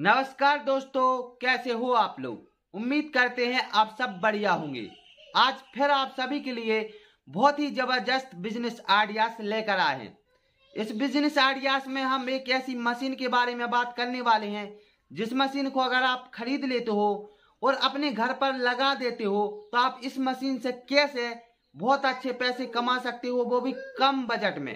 नमस्कार दोस्तों कैसे हो आप लोग उम्मीद करते हैं आप सब बढ़िया होंगे आज फिर आप सभी के लिए बहुत ही ज़बरदस्त बिजनेस आइडियाज लेकर आए हैं इस बिजनेस आइडियाज में हम एक ऐसी मशीन के बारे में बात करने वाले हैं जिस मशीन को अगर आप खरीद लेते हो और अपने घर पर लगा देते हो तो आप इस मशीन से कैसे बहुत अच्छे पैसे कमा सकते हो वो भी कम बजट में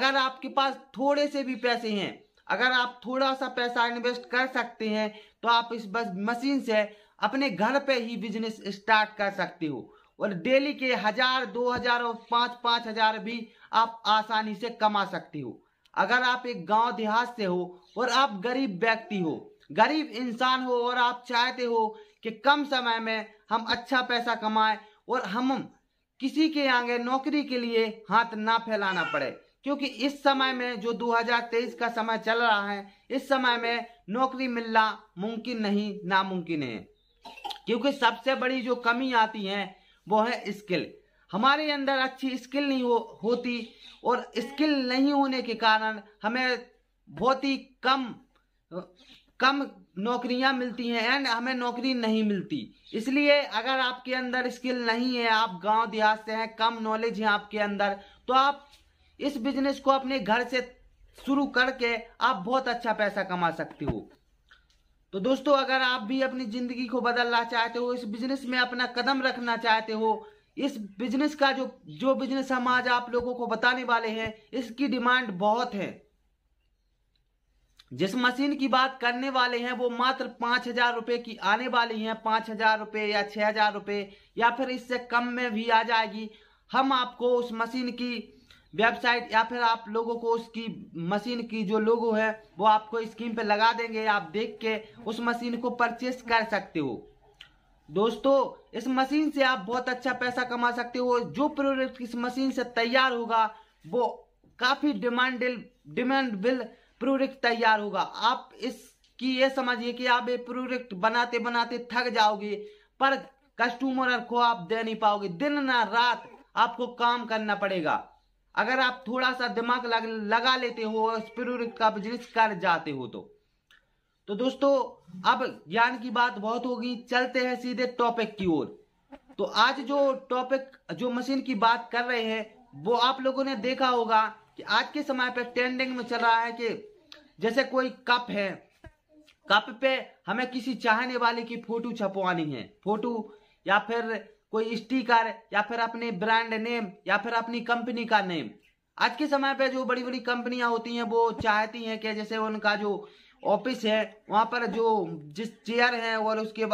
अगर आपके पास थोड़े से भी पैसे हैं अगर आप थोड़ा सा पैसा इन्वेस्ट कर सकते हैं तो आप इस बस मशीन से अपने घर पे ही बिजनेस स्टार्ट कर सकते हो और डेली के हजार दो हजार और पाँच पाँच हजार भी आप आसानी से कमा सकते हो अगर आप एक गांव देहात से हो और आप गरीब व्यक्ति हो गरीब इंसान हो और आप चाहते हो कि कम समय में हम अच्छा पैसा कमाएं और हम किसी के आगे नौकरी के लिए हाथ ना फैलाना पड़े क्योंकि इस समय में जो 2023 का समय चल रहा है इस समय में नौकरी मिलना मुमकिन नहीं नामुमकिन है क्योंकि सबसे बड़ी जो कमी आती है वो है स्किल हमारे अंदर अच्छी स्किल नहीं हो होती और स्किल नहीं होने के कारण हमें बहुत ही कम कम नौकरियां मिलती हैं एंड हमें नौकरी नहीं मिलती इसलिए अगर आपके अंदर स्किल नहीं है आप गांव देहात से हैं कम नॉलेज है आपके अंदर तो आप इस बिजनेस को अपने घर से शुरू करके आप बहुत अच्छा पैसा कमा सकते हो तो दोस्तों अगर आप भी अपनी जिंदगी को बदलना चाहते हो इस बिजनेस में अपना कदम रखना चाहते हो इस बिजनेस का जो जो बिजनेस हम आज आप लोगों को बताने वाले हैं इसकी डिमांड बहुत है जिस मशीन की बात करने वाले हैं वो मात्र पांच हजार रुपए की आने वाली है पांच हजार रुपए या छह हजार रुपए या फिर इससे कम में भी आ जाएगी हम आपको उस मशीन की वेबसाइट या फिर आप लोगों को उसकी मशीन की जो लोगो है वो आपको स्क्रीन पे लगा देंगे आप देख के उस मशीन को परचेस कर सकते हो दोस्तों इस मशीन से आप बहुत अच्छा पैसा कमा सकते हो जो प्रोडक्ट इस मशीन से तैयार होगा वो काफ़ी डिमांडेल डिमांडेबल प्रोडक्ट तैयार होगा आप इसकी ये समझिए कि आप ये प्रोडक्ट बनाते बनाते थक जाओगे पर कस्टमर को आप दे नहीं पाओगे दिन ना रात आपको काम करना पड़ेगा अगर आप थोड़ा सा दिमाग लग, लगा लेते हो स्पिरिट का बिजनेस कर जाते हो तो तो दोस्तों अब ज्ञान की बात बहुत होगी चलते हैं सीधे टॉपिक की ओर तो आज जो टॉपिक जो मशीन की बात कर रहे हैं वो आप लोगों ने देखा होगा कि आज के समय पर ट्रेंडिंग में चल रहा है कि जैसे कोई कप है कप पे हमें किसी चाहने वाले की फोटो छपवानी है फोटो या फिर कोई स्टीकर या फिर अपने ब्रांड नेम या फिर अपनी कंपनी का नेम आज के समय पे जो बड़ी बड़ी कंपनियां होती हैं वो चाहती हैं कि जैसे उनका जो ऑफिस है वहां पर जो जिस चेयर है और उसके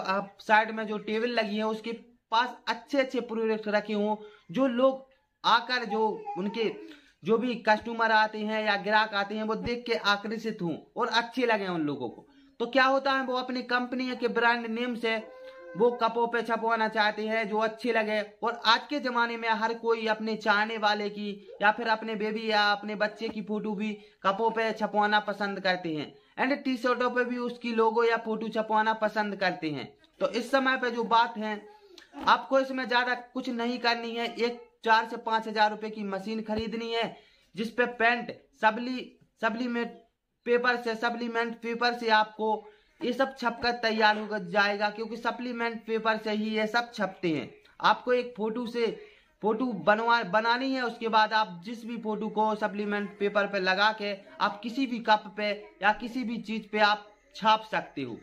साइड में जो टेबल लगी है उसके पास अच्छे अच्छे प्रोडक्ट रखे हों जो लोग आकर जो उनके जो भी कस्टमर आते हैं या ग्राहक आते हैं वो देख के आकर्षित हों और अच्छे लगे उन लोगों को तो क्या होता है वो अपनी कंपनी के ब्रांड नेम से वो कपों पे छपवाना चाहती है जो अच्छी लगे और आज के ज़माने में हर कोई अपने चाहने वाले की या फिर अपने बेबी या अपने बच्चे की फ़ोटो भी कपों पे छपवाना पसंद करते हैं एंड टी शर्टों पे भी उसकी लोगो या फ़ोटो छपवाना पसंद करते हैं तो इस समय पर जो बात है आपको इसमें ज़्यादा कुछ नहीं करनी है एक चार से पांच हज़ार रुपये की मशीन खरीदनी है जिसपे पेंट सबली सप्लीमेंट पेपर से सप्लीमेंट पेपर से आपको ये सब छपकर तैयार हो जाएगा क्योंकि सप्लीमेंट पेपर से ही ये सब छपते हैं आपको एक फोटो से फोटो बनवा बनानी है उसके बाद आप जिस भी फोटो को सप्लीमेंट पेपर पे लगा के आप किसी भी कप पे या किसी भी चीज पे आप छाप सकते हो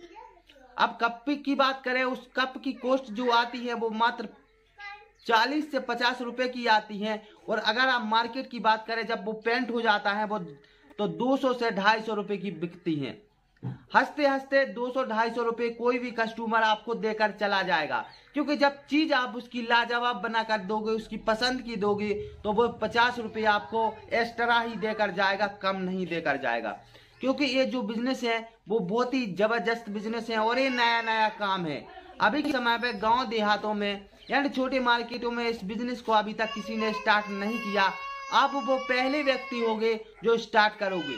अब कप की बात करें उस कप की कॉस्ट जो आती है वो मात्र चालीस से पचास रुपए की आती है और अगर आप मार्केट की बात करें जब वो पेंट हो जाता है वो तो दो सौ से ढाई सौ रुपए की बिकती हैं हंसते हंसते 200-250 रुपए कोई भी कस्टमर आपको देकर चला जाएगा क्योंकि जब चीज आप उसकी लाजवाब बनाकर दोगे उसकी पसंद की दोगे तो वो पचास रुपये आपको एक्स्ट्रा ही देकर जाएगा कम नहीं देकर जाएगा क्योंकि ये जो बिजनेस है वो बहुत ही जबरदस्त बिजनेस है और ये नया नया काम है अभी के समय पर गाँव देहातों में यानी छोटे मार्केटों में इस बिजनेस को अभी तक किसी ने स्टार्ट नहीं किया आप वो पहले व्यक्ति होगे जो स्टार्ट करोगे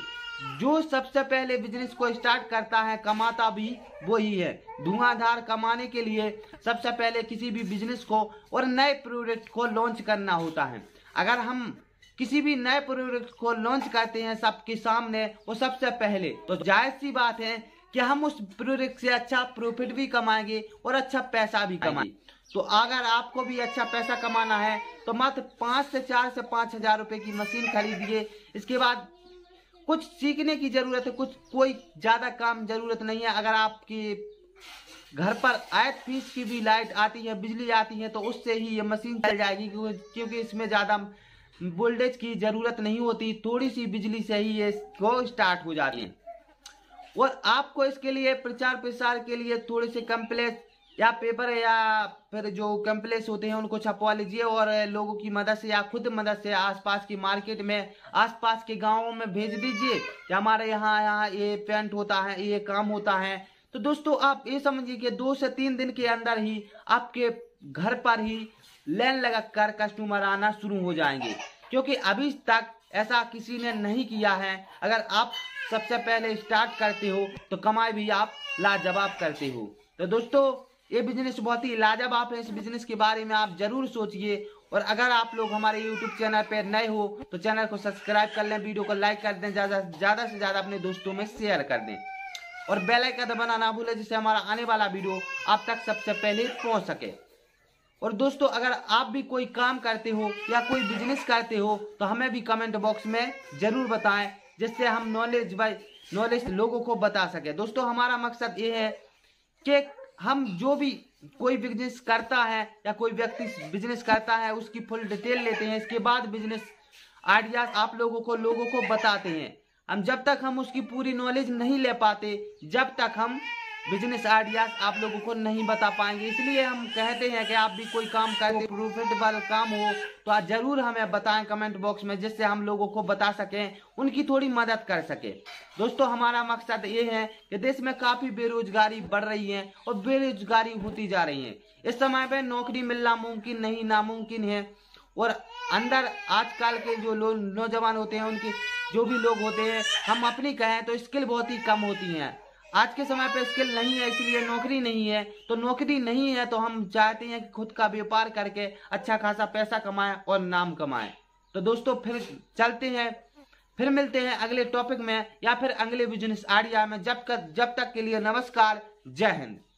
जो सबसे पहले बिजनेस को स्टार्ट करता है कमाता भी वो ही है धुआंधार कमाने के लिए सबसे पहले किसी भी बिजनेस को और नए प्रोडक्ट को लॉन्च करना होता है अगर हम किसी भी नए प्रोडक्ट को लॉन्च करते हैं सबके सामने वो सबसे पहले तो जायज सी बात है कि हम उस प्रोडक्ट से अच्छा प्रॉफिट भी कमाएंगे और अच्छा पैसा भी हाँ कमाएंगे तो अगर आपको भी अच्छा पैसा कमाना है तो मात्र पाँच से चार से पाँच हजार रुपए की मशीन खरीदिए इसके बाद कुछ सीखने की ज़रूरत है कुछ कोई ज़्यादा काम ज़रूरत नहीं है अगर आपकी घर पर आयत पीस की भी लाइट आती है बिजली आती है तो उससे ही ये मशीन चल जाएगी क्योंकि इसमें ज़्यादा वोल्टेज की ज़रूरत नहीं होती थोड़ी सी बिजली से ही ये गो स्टार्ट हो जाती है और आपको इसके लिए प्रचार प्रसार के लिए थोड़े से कम्प्लेक्स या पेपर या फिर जो कैंपलेस होते हैं उनको छपवा लीजिए और लोगों की मदद से या खुद मदद से आसपास की मार्केट में आसपास के गाँव में भेज दीजिए कि हमारे यहाँ यहाँ ये पेंट होता है ये काम होता है तो दोस्तों आप ये समझिए कि दो से तीन दिन के अंदर ही आपके घर पर ही लाइन कर कस्टमर आना शुरू हो जाएंगे क्योंकि अभी तक ऐसा किसी ने नहीं किया है अगर आप सबसे पहले स्टार्ट करते हो तो कमाई भी आप लाजवाब करते हो तो दोस्तों ये बिजनेस बहुत ही लाजवाब है इस बिजनेस के बारे में आप जरूर सोचिए और अगर आप लोग हमारे यूट्यूब चैनल पर नए हो तो चैनल को सब्सक्राइब कर लें वीडियो को लाइक कर दें ज़्यादा ज़्यादा से ज़्यादा अपने दोस्तों में शेयर कर दें और बेल आइकन दबाना ना भूलें जिससे हमारा आने वाला वीडियो आप तक सबसे पहले पहुंच सके और दोस्तों अगर आप भी कोई काम करते हो या कोई बिजनेस करते हो तो हमें भी कमेंट बॉक्स में ज़रूर बताएं जिससे हम नॉलेज बाई नॉलेज लोगों को बता सके दोस्तों हमारा मकसद ये है कि हम जो भी कोई बिजनेस करता है या कोई व्यक्ति बिजनेस करता है उसकी फुल डिटेल लेते हैं इसके बाद बिजनेस आइडिया आप लोगों को लोगों को बताते हैं हम जब तक हम उसकी पूरी नॉलेज नहीं ले पाते जब तक हम बिजनेस आइडियाज आप लोगों को नहीं बता पाएंगे इसलिए हम कहते हैं कि आप भी कोई काम करें प्रॉफिटेबल काम हो तो आप जरूर हमें बताएं कमेंट बॉक्स में जिससे हम लोगों को बता सकें उनकी थोड़ी मदद कर सके दोस्तों हमारा मकसद ये है कि देश में काफी बेरोजगारी बढ़ रही है और बेरोजगारी होती जा रही है इस समय पर नौकरी मिलना मुमकिन नहीं नामुमकिन है और अंदर आजकल के जो लोग नौजवान होते हैं उनकी जो भी लोग होते हैं हम अपनी कहें तो स्किल बहुत ही कम होती हैं आज के समय पे स्किल नहीं है इसलिए नौकरी नहीं है तो नौकरी नहीं है तो हम चाहते हैं कि खुद का व्यापार करके अच्छा खासा पैसा कमाएं और नाम कमाएं तो दोस्तों फिर चलते हैं फिर मिलते हैं अगले टॉपिक में या फिर अगले बिजनेस आइडिया में जब तक जब तक के लिए नमस्कार जय हिंद